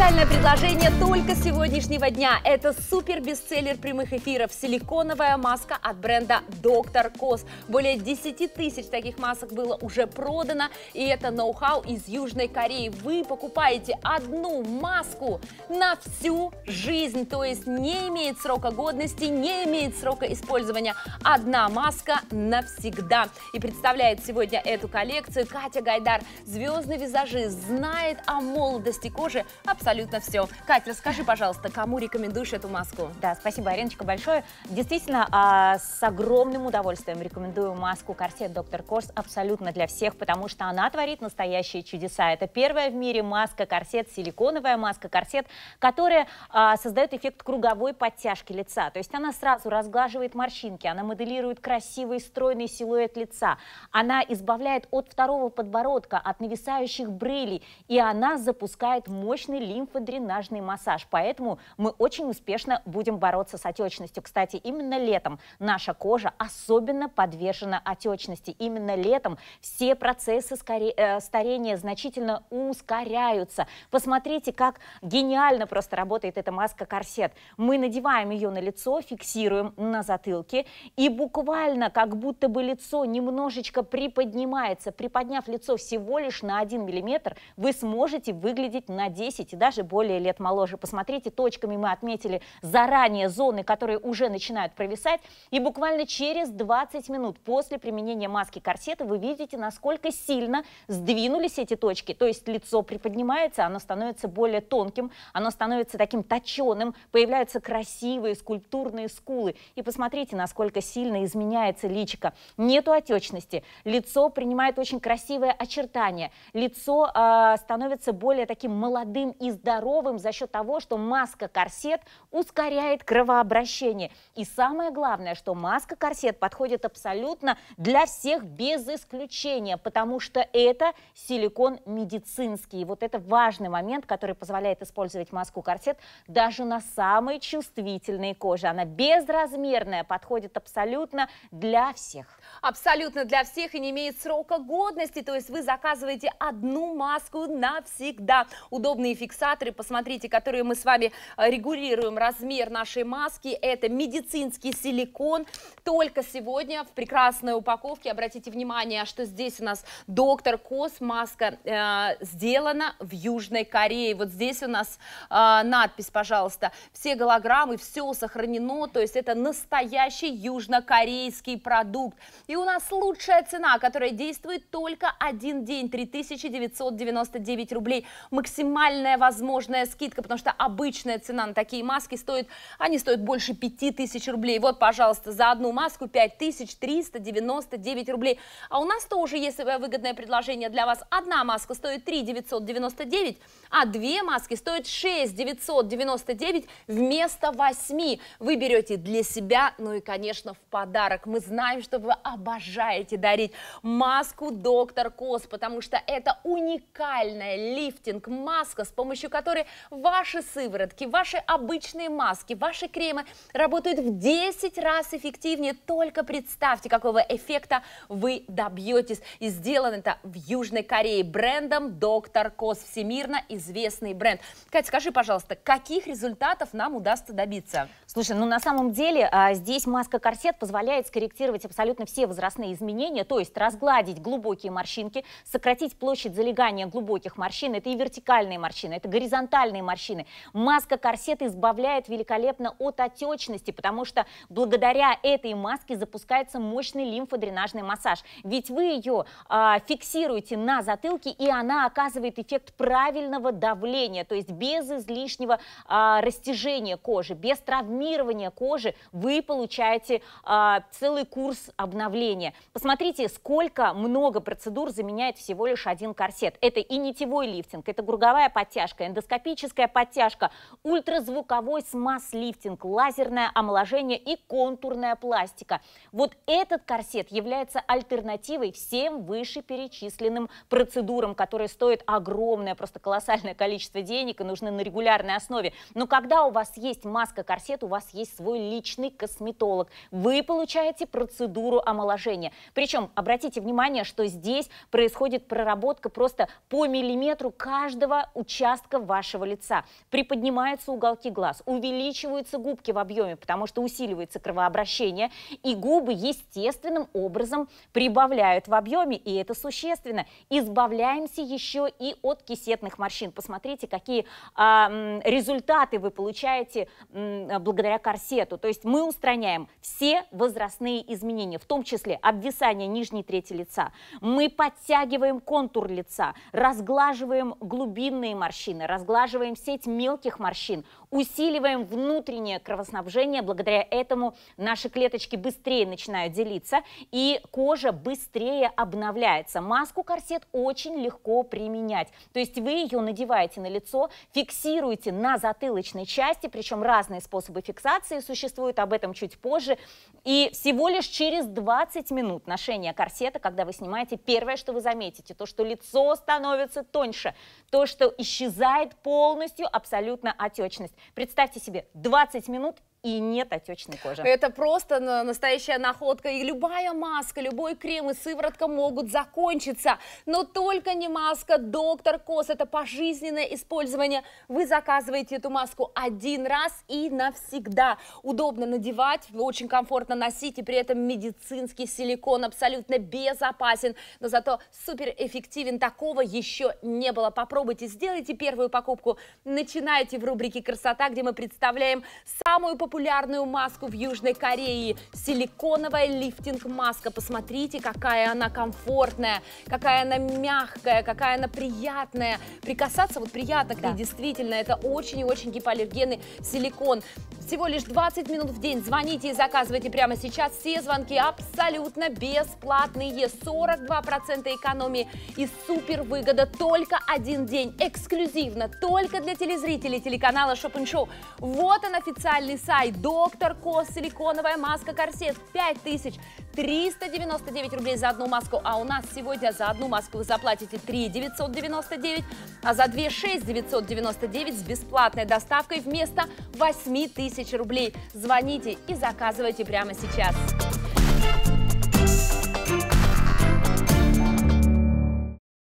Специальное предложение только сегодняшнего дня. Это супер бестселлер прямых эфиров. Силиконовая маска от бренда Доктор Кос. Более 10 тысяч таких масок было уже продано. И это ноу-хау из Южной Кореи. Вы покупаете одну маску на всю жизнь. То есть не имеет срока годности, не имеет срока использования. Одна маска навсегда. И представляет сегодня эту коллекцию Катя Гайдар. Звездный визажист знает о молодости кожи абсолютно абсолютно все. Катя, расскажи, пожалуйста, кому рекомендуешь эту маску? Да, спасибо, Ариночка большое. Действительно, а, с огромным удовольствием рекомендую маску корсет Доктор Корс абсолютно для всех, потому что она творит настоящие чудеса. Это первая в мире маска-корсет, силиконовая маска-корсет, которая а, создает эффект круговой подтяжки лица. То есть она сразу разглаживает морщинки, она моделирует красивый стройный силуэт лица, она избавляет от второго подбородка, от нависающих брылей, и она запускает мощный линз лимфодренажный массаж. Поэтому мы очень успешно будем бороться с отечностью. Кстати, именно летом наша кожа особенно подвержена отечности. Именно летом все процессы э, старения значительно ускоряются. Посмотрите, как гениально просто работает эта маска-корсет. Мы надеваем ее на лицо, фиксируем на затылке и буквально как будто бы лицо немножечко приподнимается. Приподняв лицо всего лишь на 1 миллиметр, вы сможете выглядеть на 10 даже более лет моложе. Посмотрите, точками мы отметили заранее зоны, которые уже начинают провисать. И буквально через 20 минут после применения маски корсета вы видите, насколько сильно сдвинулись эти точки. То есть лицо приподнимается, оно становится более тонким, оно становится таким точеным, появляются красивые скульптурные скулы. И посмотрите, насколько сильно изменяется личико. Нету отечности, лицо принимает очень красивые очертания, лицо э, становится более таким молодым и и здоровым за счет того, что маска-корсет ускоряет кровообращение. И самое главное, что маска-корсет подходит абсолютно для всех без исключения, потому что это силикон медицинский. И вот это важный момент, который позволяет использовать маску-корсет даже на самой чувствительной коже. Она безразмерная, подходит абсолютно для всех. Абсолютно для всех и не имеет срока годности, то есть вы заказываете одну маску навсегда. Удобные фиксации фиксаторы, посмотрите, которые мы с вами э, регулируем размер нашей маски. Это медицинский силикон. Только сегодня в прекрасной упаковке. Обратите внимание, что здесь у нас доктор Кос. Маска э, сделана в Южной Корее. Вот здесь у нас э, надпись, пожалуйста. Все голограммы, все сохранено. То есть это настоящий южнокорейский продукт. И у нас лучшая цена, которая действует только один день. 3999 рублей. Максимальная возможность возможная скидка, потому что обычная цена на такие маски стоит, они стоят больше 5000 рублей. Вот, пожалуйста, за одну маску 5399 рублей. А у нас тоже есть выгодное предложение для вас. Одна маска стоит 3999, а две маски стоят 6999 вместо 8. Вы берете для себя, ну и, конечно, в подарок. Мы знаем, что вы обожаете дарить маску доктор Кос, потому что это уникальная лифтинг-маска с помощью помощью которой ваши сыворотки, ваши обычные маски, ваши кремы работают в 10 раз эффективнее. Только представьте, какого эффекта вы добьетесь. И сделано это в Южной Корее брендом Доктор Кос, всемирно известный бренд. Катя, скажи, пожалуйста, каких результатов нам удастся добиться? Слушай, ну на самом деле а, здесь маска-корсет позволяет скорректировать абсолютно все возрастные изменения, то есть разгладить глубокие морщинки, сократить площадь залегания глубоких морщин, это и вертикальные морщины, это горизонтальные морщины. Маска-корсет избавляет великолепно от отечности, потому что благодаря этой маске запускается мощный лимфодренажный массаж. Ведь вы ее э, фиксируете на затылке, и она оказывает эффект правильного давления, то есть без излишнего э, растяжения кожи, без травмирования кожи вы получаете э, целый курс обновления. Посмотрите, сколько много процедур заменяет всего лишь один корсет. Это и нитевой лифтинг, это круговая подтяжка, подтяжка, эндоскопическая подтяжка, ультразвуковой смаз-лифтинг, лазерное омоложение и контурная пластика. Вот этот корсет является альтернативой всем вышеперечисленным процедурам, которые стоят огромное, просто колоссальное количество денег и нужны на регулярной основе. Но когда у вас есть маска-корсет, у вас есть свой личный косметолог. Вы получаете процедуру омоложения. Причем, обратите внимание, что здесь происходит проработка просто по миллиметру каждого участка краска вашего лица, приподнимаются уголки глаз, увеличиваются губки в объеме, потому что усиливается кровообращение, и губы естественным образом прибавляют в объеме, и это существенно. Избавляемся еще и от кисетных морщин. Посмотрите, какие а, результаты вы получаете м, благодаря корсету. То есть мы устраняем все возрастные изменения, в том числе обвисание нижней трети лица. Мы подтягиваем контур лица, разглаживаем глубинные морщины, морщины, разглаживаем сеть мелких морщин, усиливаем внутреннее кровоснабжение. Благодаря этому наши клеточки быстрее начинают делиться и кожа быстрее обновляется. Маску-корсет очень легко применять. То есть вы ее надеваете на лицо, фиксируете на затылочной части, причем разные способы фиксации существуют, об этом чуть позже. И всего лишь через 20 минут ношения корсета, когда вы снимаете, первое, что вы заметите, то, что лицо становится тоньше, то, что исчезает полностью абсолютно отечность. Представьте себе, 20 минут и нет отечной кожи. Это просто настоящая находка. И любая маска, любой крем и сыворотка могут закончиться. Но только не маска Доктор Кос. Это пожизненное использование. Вы заказываете эту маску один раз и навсегда. Удобно надевать, очень комфортно носить. И при этом медицинский силикон абсолютно безопасен. Но зато супер эффективен. Такого еще не было. Попробуйте, сделайте первую покупку. Начинайте в рубрике «Красота» красота», где мы представляем самую популярную маску в Южной Корее. Силиконовая лифтинг-маска. Посмотрите, какая она комфортная, какая она мягкая, какая она приятная. Прикасаться вот приятно к ней, да. действительно. Это очень очень гипоаллергенный силикон. Всего лишь 20 минут в день. Звоните и заказывайте прямо сейчас. Все звонки абсолютно бесплатные. 42% экономии и супер выгода. Только один день. Эксклюзивно. Только для телезрителей телеканала Шоппинг Morning Вот он официальный сайт. Доктор Кос, силиконовая маска, корсет 5399 рублей за одну маску. А у нас сегодня за одну маску вы заплатите 3 999, а за 2 6 999 с бесплатной доставкой вместо 8 тысяч рублей. Звоните и заказывайте прямо сейчас.